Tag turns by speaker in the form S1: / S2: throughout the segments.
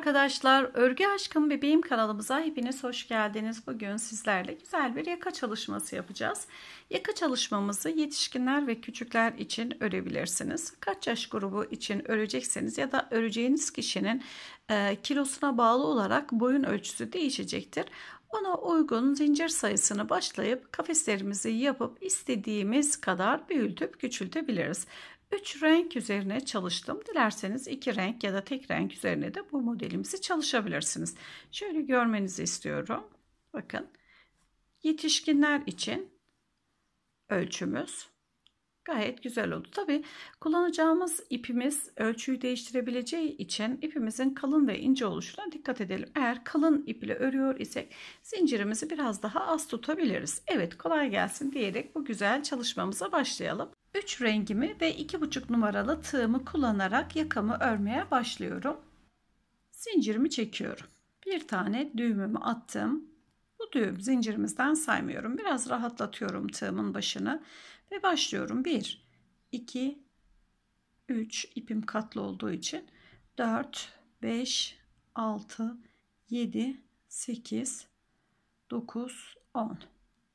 S1: arkadaşlar, Örgü Aşkım Bebeğim kanalımıza hepiniz hoş geldiniz. Bugün sizlerle güzel bir yaka çalışması yapacağız. Yaka çalışmamızı yetişkinler ve küçükler için örebilirsiniz. Kaç yaş grubu için örecekseniz ya da öreceğiniz kişinin e, kilosuna bağlı olarak boyun ölçüsü değişecektir. Ona uygun zincir sayısını başlayıp kafeslerimizi yapıp istediğimiz kadar büyütüp küçültebiliriz. 3 renk üzerine çalıştım. Dilerseniz 2 renk ya da tek renk üzerine de bu modelimizi çalışabilirsiniz. Şöyle görmenizi istiyorum. Bakın yetişkinler için ölçümüz gayet güzel oldu. Tabi kullanacağımız ipimiz ölçüyü değiştirebileceği için ipimizin kalın ve ince oluşuna dikkat edelim. Eğer kalın iple örüyor isek zincirimizi biraz daha az tutabiliriz. Evet kolay gelsin diyerek bu güzel çalışmamıza başlayalım. 3 rengimi ve 2,5 numaralı tığımı kullanarak yakamı örmeye başlıyorum. Zincirimi çekiyorum. Bir tane düğümümü attım. Bu düğüm zincirimizden saymıyorum. Biraz rahatlatıyorum tığımın başını ve başlıyorum. 1 2 3 ipim katlı olduğu için 4 5 6 7 8 9 10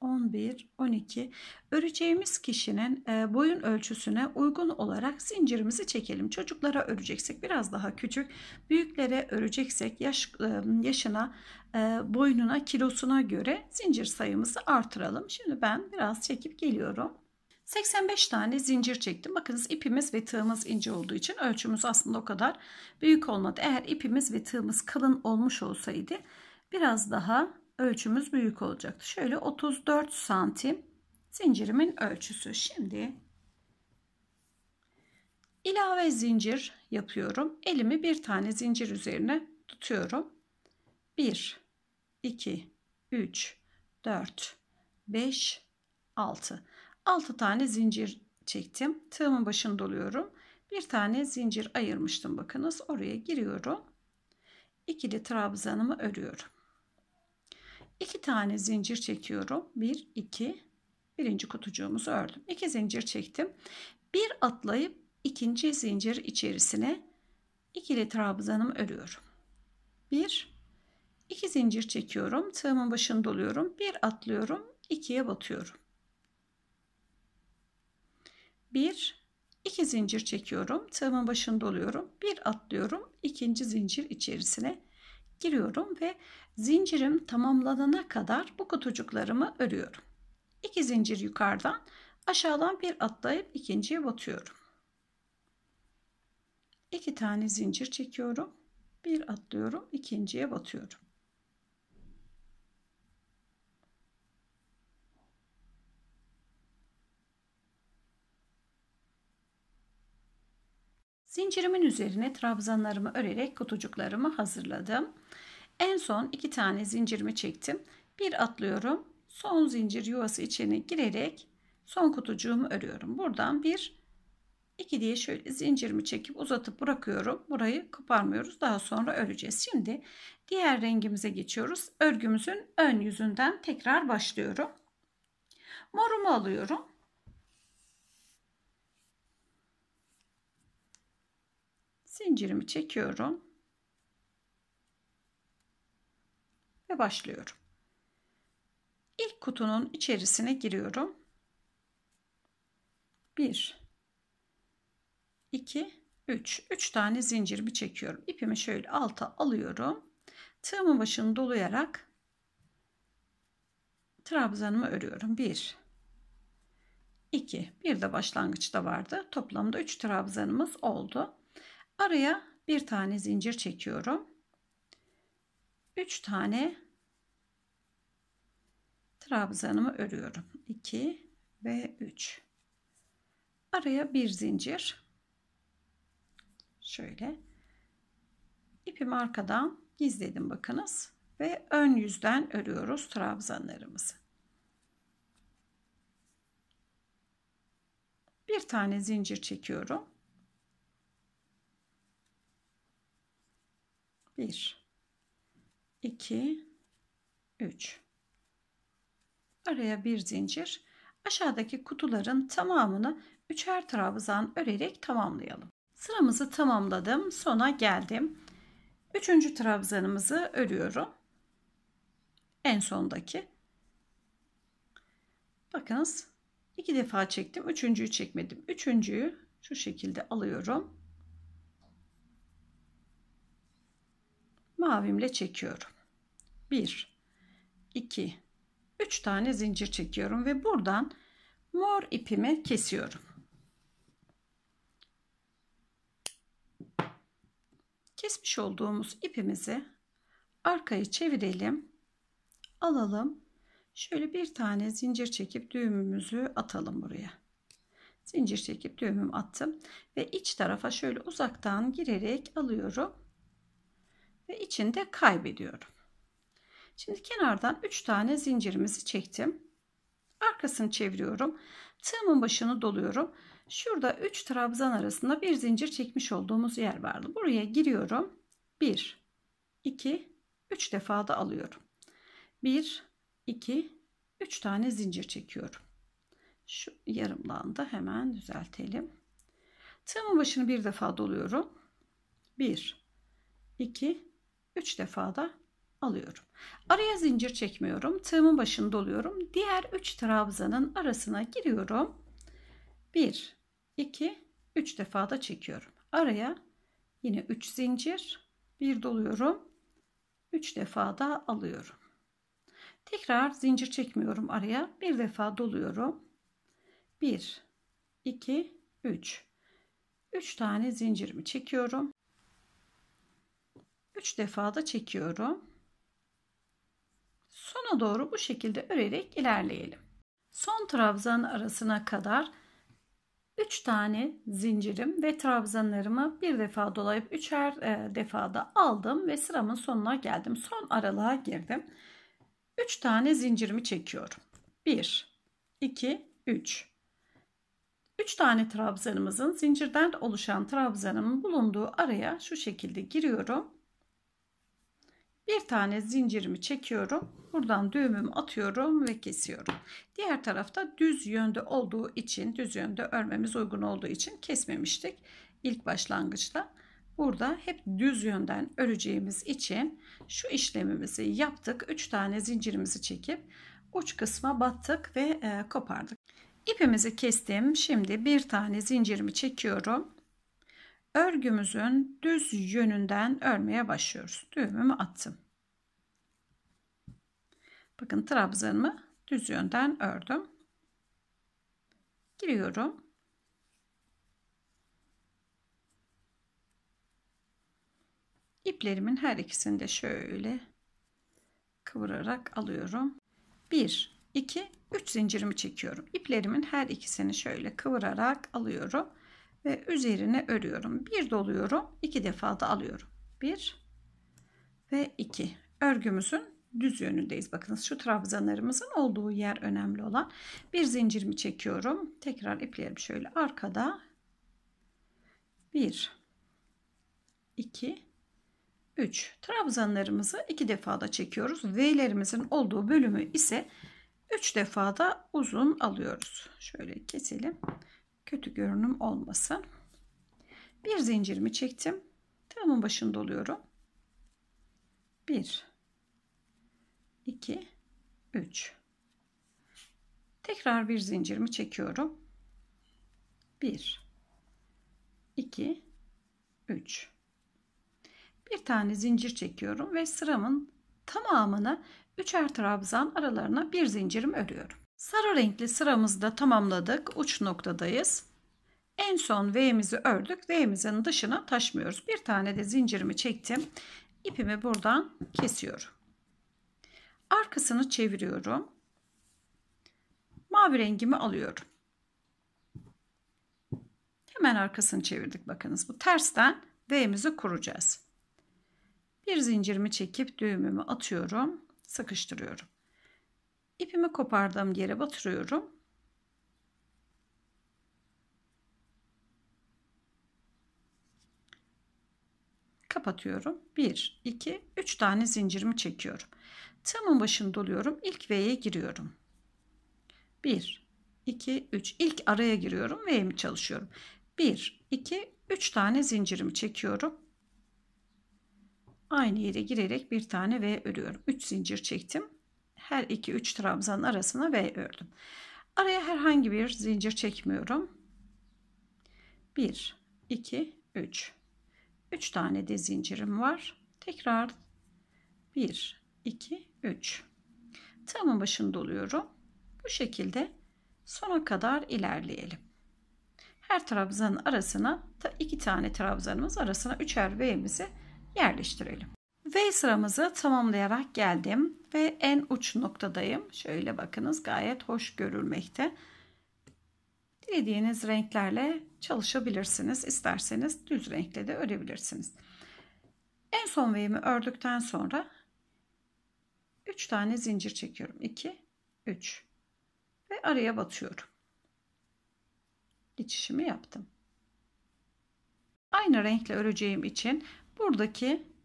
S1: 11, 12. Öreceğimiz kişinin e, boyun ölçüsüne uygun olarak zincirimizi çekelim. Çocuklara öreceksek biraz daha küçük, büyüklere öreceksek yaş, e, yaşına, e, boyununa, kilosuna göre zincir sayımızı artıralım. Şimdi ben biraz çekip geliyorum. 85 tane zincir çektim. Bakınız ipimiz ve tığımız ince olduğu için ölçümüz aslında o kadar büyük olmadı. Eğer ipimiz ve tığımız kalın olmuş olsaydı biraz daha ölçümüz büyük olacaktı. Şöyle 34 santim zincirimin ölçüsü. Şimdi ilave zincir yapıyorum. Elimi bir tane zincir üzerine tutuyorum. 1, 2, 3, 4, 5, 6. 6 tane zincir çektim. Tığımın başını doluyorum. Bir tane zincir ayırmıştım bakınız. Oraya giriyorum. İkili trabzanımı örüyorum. 2 tane zincir çekiyorum. 1, 2, birinci kutucuğumuzu ördüm. 2 zincir çektim. Bir atlayıp ikinci zincir içerisine ikili trabzanımı örüyorum. 1, 2 zincir çekiyorum. Tığımın başını doluyorum. 1 atlıyorum. 2'ye batıyorum. 1, 2 zincir çekiyorum. Tığımın başını doluyorum. 1 atlıyorum. ikinci zincir içerisine giriyorum ve Zincirim tamamlanana kadar bu kutucuklarımı örüyorum. İki zincir yukarıdan aşağıdan bir atlayıp ikinciye batıyorum. İki tane zincir çekiyorum. Bir atlıyorum, ikinciye batıyorum. Zincirimin üzerine trabzanlarımı örerek kutucuklarımı hazırladım. En son iki tane zincirimi çektim. Bir atlıyorum. Son zincir yuvası içine girerek son kutucuğumu örüyorum. Buradan bir iki diye şöyle zincirimi çekip uzatıp bırakıyorum. Burayı koparmıyoruz. Daha sonra öreceğiz. Şimdi diğer rengimize geçiyoruz. Örgümüzün ön yüzünden tekrar başlıyorum. Morumu alıyorum. Zincirimi çekiyorum. ve başlıyorum. İlk kutunun içerisine giriyorum. 1 2 3 3 tane zincirimi çekiyorum. İpimi şöyle alta alıyorum. Tığımın başını dolayarak trabzanımı örüyorum. 1 2 bir de başlangıçta vardı. Toplamda 3 trabzanımız oldu. Araya bir tane zincir çekiyorum. 3 tane trabzanımı örüyorum. 2 ve 3. Araya bir zincir. Şöyle. İpimi arkadan gizledim bakınız. Ve ön yüzden örüyoruz trabzanlarımızı. Bir tane zincir çekiyorum. Bir. 2 3 araya bir zincir aşağıdaki kutuların tamamını üçer trabzan örerek tamamlayalım sıramızı tamamladım sona geldim üçüncü trabzanımızı örüyorum en sondaki bakınız iki defa çektim üçüncüyü çekmedim üçüncüyü şu şekilde alıyorum mavimle çekiyorum. 1 2 3 tane zincir çekiyorum ve buradan mor ipimi kesiyorum. Kesmiş olduğumuz ipimizi arkayı çevirelim. Alalım. Şöyle bir tane zincir çekip düğümümüzü atalım buraya. Zincir çekip düğümümü attım ve iç tarafa şöyle uzaktan girerek alıyorum ve içinde kaybediyorum. Şimdi kenardan 3 tane zincirimizi çektim. Arkasını çeviriyorum. Tığımın başını doluyorum. Şurada 3 trabzan arasında bir zincir çekmiş olduğumuz yer vardı. Buraya giriyorum. 1, 2, 3 defa da alıyorum. 1, 2, 3 tane zincir çekiyorum. Şu yarımdan da hemen düzeltelim. Tığımın başını bir defa doluyorum. 1, 2, 3 defa da alıyorum. Araya zincir çekmiyorum. Tığımın başını doluyorum. Diğer 3 trabzanın arasına giriyorum. 1, 2, 3 defa da çekiyorum. Araya yine 3 zincir. bir doluyorum. 3 defa da alıyorum. Tekrar zincir çekmiyorum araya. Bir defa doluyorum. 1, 2, 3. 3 tane zincirimi çekiyorum. 3 defa da çekiyorum. Sona doğru bu şekilde örerek ilerleyelim. Son trabzan arasına kadar 3 tane zincirim ve trabzanlarımı bir defa dolayıp üçer e, defada aldım ve sıramın sonuna geldim. Son aralığa girdim. 3 tane zincirimi çekiyorum. 1 2 3 3 tane trabzanımızın zincirden oluşan trabzanımın bulunduğu araya şu şekilde giriyorum bir tane zincirimi çekiyorum. Buradan düğümümü atıyorum ve kesiyorum. Diğer tarafta düz yönde olduğu için, düz yönde örmemiz uygun olduğu için kesmemiştik ilk başlangıçta. Burada hep düz yönden öreceğimiz için şu işlemimizi yaptık. 3 tane zincirimizi çekip uç kısma battık ve e, kopardık. İpimizi kestim. Şimdi bir tane zincirimi çekiyorum örgümüzün düz yönünden örmeye başlıyoruz. Düğümümü attım. Bakın trabzanımı düz yönden ördüm. Giriyorum. İplerimin her ikisini de şöyle kıvırarak alıyorum. 1 2 3 zincirimi çekiyorum. İplerimin her ikisini şöyle kıvırarak alıyorum ve üzerine örüyorum. Bir doluyorum. iki defa da alıyorum. Bir ve iki. Örgümüzün düz yönündeyiz. Bakınız şu trabzanlarımızın olduğu yer önemli olan. Bir zincirimi çekiyorum. Tekrar iplerim şöyle arkada. bir, iki, üç. trabzanlarımızı iki defada çekiyoruz. V'lerimizin olduğu bölümü ise 3 defada uzun alıyoruz. Şöyle keselim kötü görünüm olmasın. Bir zincirimi çektim. Tığımın başını doluyorum. 1 2 3 Tekrar bir zincirimi çekiyorum. 1 2 3 Bir tane zincir çekiyorum ve sıramın tamamını üçer trabzan aralarına bir zincirimi örüyorum. Sarı renkli sıramızı da tamamladık. Uç noktadayız. En son V'mizi ördük. V'mizin dışına taşmıyoruz. Bir tane de zincirimi çektim. İpimi buradan kesiyorum. Arkasını çeviriyorum. Mavi rengimi alıyorum. Hemen arkasını çevirdik. Bakınız bu tersten V'mizi kuracağız. Bir zincirimi çekip düğümümü atıyorum. Sıkıştırıyorum. İpimi kopardığım yere batırıyorum. Kapatıyorum. 1, 2, 3 tane zincirimi çekiyorum. Tığımın başını doluyorum. İlk V'ye giriyorum. 1, 2, 3. İlk araya giriyorum. V'mi çalışıyorum. 1, 2, 3 tane zincirimi çekiyorum. Aynı yere girerek bir tane V örüyorum. 3 zincir çektim her iki üç trabzanın arasına V ördüm. Araya herhangi bir zincir çekmiyorum. 1 2 3 3 tane de zincirim var. Tekrar 1 2 3 Tığımın başını doluyorum. Bu şekilde sona kadar ilerleyelim. Her trabzanın arasına iki tane trabzanımız arasına üçer V'mizi yerleştirelim. V sıramızı tamamlayarak geldim ve en uç noktadayım. Şöyle bakınız gayet hoş görülmekte. Dilediğiniz renklerle çalışabilirsiniz. İsterseniz düz renkle de örebilirsiniz. En son V'mi ördükten sonra 3 tane zincir çekiyorum. 2, 3 ve araya batıyorum. Geçişimi yaptım. Aynı renkle öreceğim için buradaki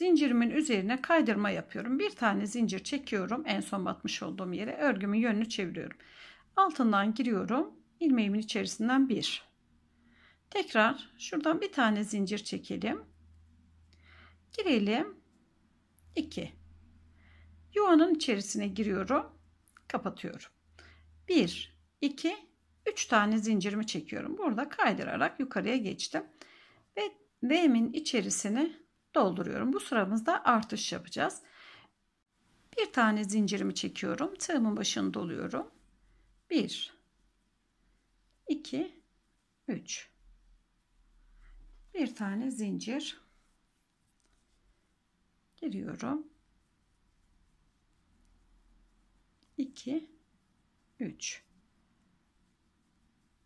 S1: Zincirimin üzerine kaydırma yapıyorum. Bir tane zincir çekiyorum. En son batmış olduğum yere örgümün yönünü çeviriyorum. Altından giriyorum. ilmeğimin içerisinden bir. Tekrar şuradan bir tane zincir çekelim. Girelim. 2. Yuvanın içerisine giriyorum. Kapatıyorum. 1, 2, 3 tane zincirimi çekiyorum. Burada kaydırarak yukarıya geçtim. Ve V'min içerisine dolduruyorum. Bu sıramızda artış yapacağız. Bir tane zincirimi çekiyorum. Tığımın başını doluyorum. 1 2 3 Bir tane zincir giriyorum. 2 3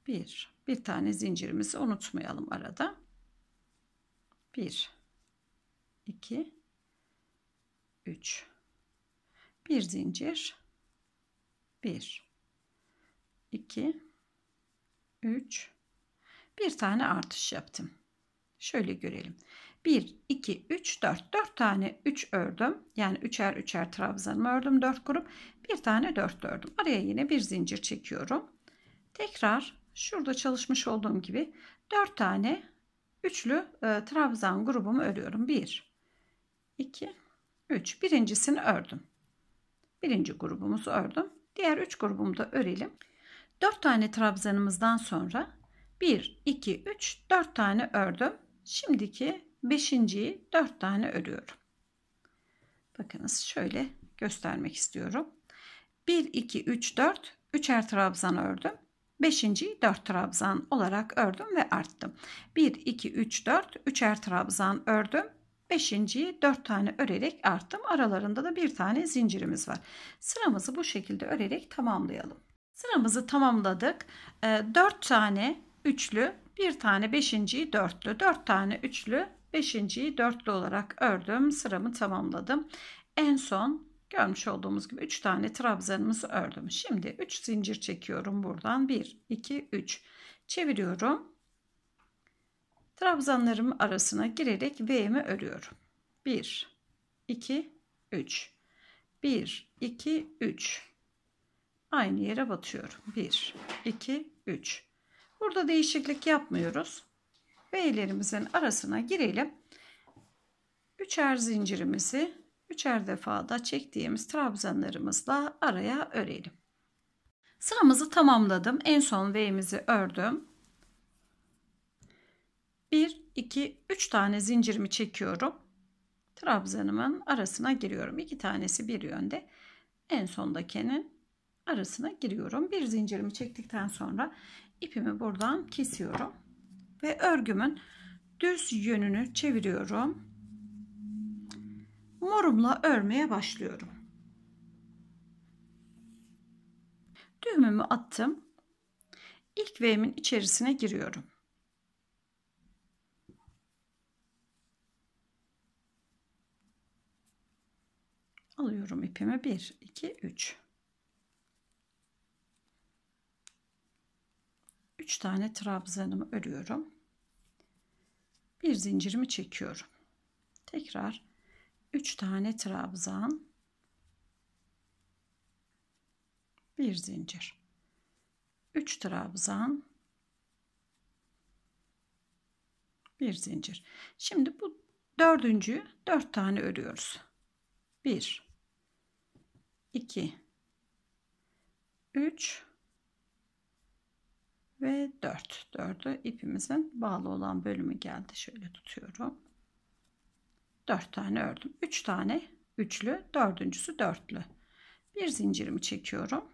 S1: 1 bir tane zincirimizi unutmayalım arada. 1 2 3 bir zincir 1 2 3 bir tane artış yaptım. Şöyle görelim. 1 2 3 4 4 tane 3 ördüm. Yani üçer üçer trabzanımı ördüm 4 grup. Bir tane 4 ördüm. Araya yine bir zincir çekiyorum. Tekrar şurada çalışmış olduğum gibi 4 tane üçlü e, trabzan grubumu örüyorum. 1 2, 3. Birincisini ördüm. Birinci grubumuzu ördüm. Diğer 3 grubumu da örelim. 4 tane trabzanımızdan sonra 1, 2, 3, 4 tane ördüm. Şimdiki 5.yi 4 tane örüyorum. Bakınız şöyle göstermek istiyorum. 1, 2, 3, 4, 3'er trabzan ördüm. 5.yi 4 trabzan olarak ördüm ve arttım. 1, 2, 3, 4, 3'er trabzan ördüm. Beşinciyi dört tane örerek arttım. Aralarında da bir tane zincirimiz var. Sıramızı bu şekilde örerek tamamlayalım. Sıramızı tamamladık. Ee, dört tane üçlü, bir tane beşinciyi dörtlü, dört tane üçlü, beşinciyi dörtlü olarak ördüm. Sıramı tamamladım. En son görmüş olduğumuz gibi üç tane trabzanımızı ördüm. Şimdi üç zincir çekiyorum buradan. Bir, iki, üç. Çeviriyorum. Trabzanlarım arasına girerek V'mi örüyorum. 1, 2, 3. 1, 2, 3. Aynı yere batıyorum. 1, 2, 3. Burada değişiklik yapmıyoruz. V'lerimizin arasına girelim. Üçer zincirimizi üçer defada çektiğimiz trabzanlarımızla araya örelim. Sıramızı tamamladım. En son V'mizi ördüm. 1, 2, 3 tane zincirimi çekiyorum. Trabzanımın arasına giriyorum. 2 tanesi bir yönde. En sondakinin arasına giriyorum. Bir zincirimi çektikten sonra ipimi buradan kesiyorum. Ve örgümün düz yönünü çeviriyorum. Morumla örmeye başlıyorum. Düğümümü attım. İlk V'min içerisine giriyorum. alıyorum ipimi 1 2 3 3 tane trabzanımı örüyorum bir zincirimi çekiyorum tekrar 3 tane trabzan bir zincir 3 trabzan bir zincir şimdi bu dördüncü dört tane örüyoruz 1 2 3 ve 4. 4'ü ipimizin bağlı olan bölümü geldi. Şöyle tutuyorum. 4 tane ördüm. 3 tane üçlü, dördüncüsü dörtlü. Bir zincirimi çekiyorum.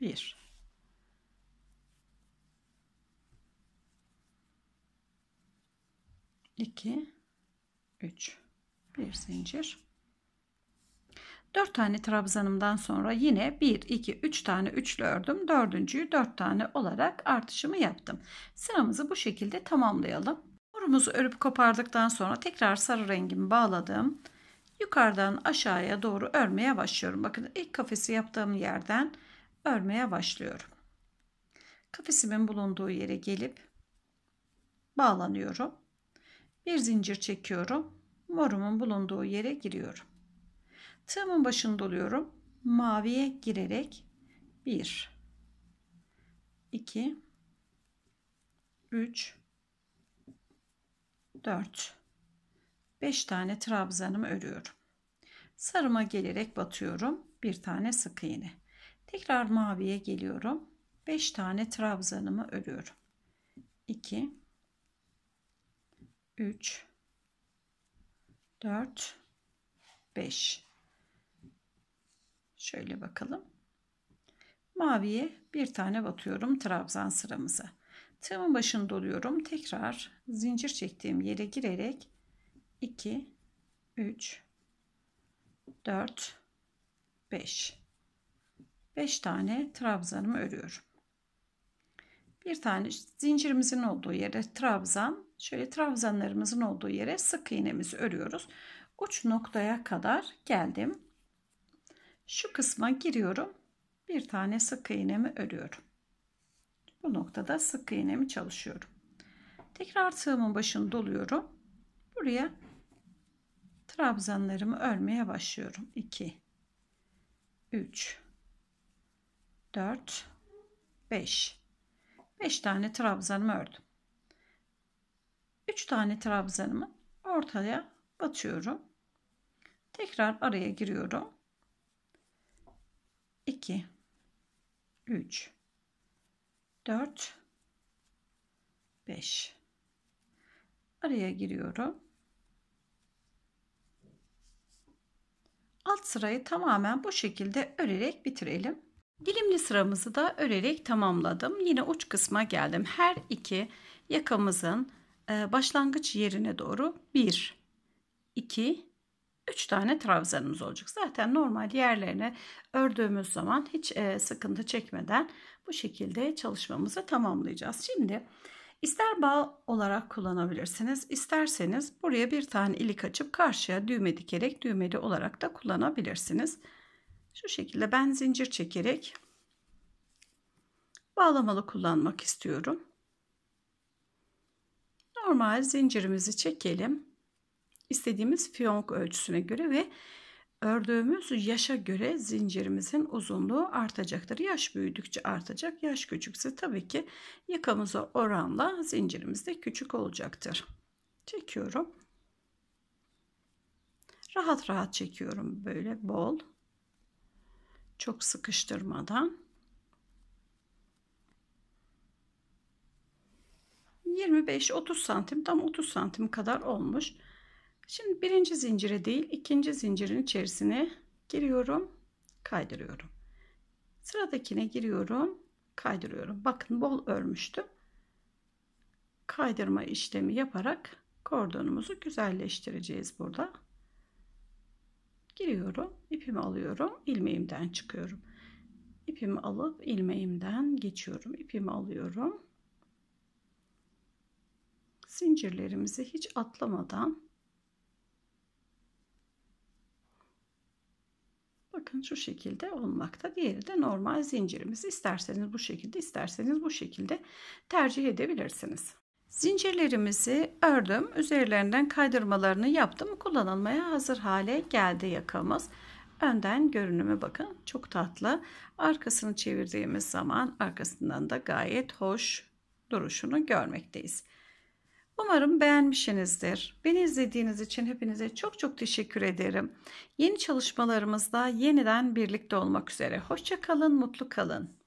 S1: 1 2 3 bir zincir 4 tane trabzanımdan sonra yine 1, 2, 3 tane üçlü ördüm. Dördüncüyü 4 tane olarak artışımı yaptım. Sıramızı bu şekilde tamamlayalım. Borumuzu örüp kopardıktan sonra tekrar sarı rengimi bağladım. Yukarıdan aşağıya doğru örmeye başlıyorum. Bakın ilk kafesi yaptığım yerden örmeye başlıyorum. Kafesimin bulunduğu yere gelip bağlanıyorum. Bir zincir çekiyorum. Morumun bulunduğu yere giriyorum. Tığımın başını doluyorum. Maviye girerek 1 2 3 4 5 tane trabzanımı örüyorum. Sarıma gelerek batıyorum. Bir tane sık iğne. Tekrar maviye geliyorum. 5 tane trabzanımı örüyorum. 2 3 4 5 Şöyle bakalım. Maviye bir tane batıyorum trabzan sıramıza. Tığımın başını doluyorum. Tekrar zincir çektiğim yere girerek 2 3 4 5 5 tane trabzanımı örüyorum. Bir tane zincirimizin olduğu yere trabzan, şöyle trabzanlarımızın olduğu yere sık iğnemizi örüyoruz. Uç noktaya kadar geldim. Şu kısma giriyorum. Bir tane sık iğnemi örüyorum. Bu noktada sık iğnemi çalışıyorum. Tekrar tığımın başını doluyorum. Buraya trabzanlarımı örmeye başlıyorum. 2 3 4 5 5 tane trabzanımı ördüm. 3 tane trabzanımı ortaya batıyorum. Tekrar araya giriyorum. 2 3 4 5 araya giriyorum alt sırayı tamamen bu şekilde örerek bitirelim dilimli sıramızı da örerek tamamladım yine uç kısma geldim her iki yakamızın e, başlangıç yerine doğru 1 2 3 tane trabzanımız olacak. Zaten normal yerlerine ördüğümüz zaman hiç e, sıkıntı çekmeden bu şekilde çalışmamızı tamamlayacağız. Şimdi ister bağ olarak kullanabilirsiniz. isterseniz buraya bir tane ilik açıp karşıya düğme dikerek düğmeli olarak da kullanabilirsiniz. Şu şekilde ben zincir çekerek bağlamalı kullanmak istiyorum. Normal zincirimizi çekelim istediğimiz fiyonk ölçüsüne göre ve ördüğümüz yaşa göre zincirimizin uzunluğu artacaktır. Yaş büyüdükçe artacak, yaş küçükse tabii ki yakamıza oranla zincirimiz de küçük olacaktır. Çekiyorum. Rahat rahat çekiyorum böyle bol. Çok sıkıştırmadan. 25-30 santim tam 30 santim kadar olmuş. Şimdi birinci zincire değil ikinci zincirin içerisine giriyorum kaydırıyorum. Sıradakine giriyorum kaydırıyorum. Bakın bol örmüştüm. Kaydırma işlemi yaparak kordonumuzu güzelleştireceğiz burada. Giriyorum ipimi alıyorum ilmeğimden çıkıyorum. İpimi alıp ilmeğimden geçiyorum. İpimi alıyorum. Zincirlerimizi hiç atlamadan Bakın şu şekilde olmakta. Diğeri de normal zincirimiz. İsterseniz bu şekilde, isterseniz bu şekilde tercih edebilirsiniz. Zincirlerimizi ördüm. Üzerlerinden kaydırmalarını yaptım. Kullanılmaya hazır hale geldi yakamız. Önden görünümü bakın çok tatlı. Arkasını çevirdiğimiz zaman arkasından da gayet hoş duruşunu görmekteyiz. Umarım beğenmişsinizdir. Beni izlediğiniz için hepinize çok çok teşekkür ederim. Yeni çalışmalarımızda yeniden birlikte olmak üzere. Hoşça kalın, mutlu kalın.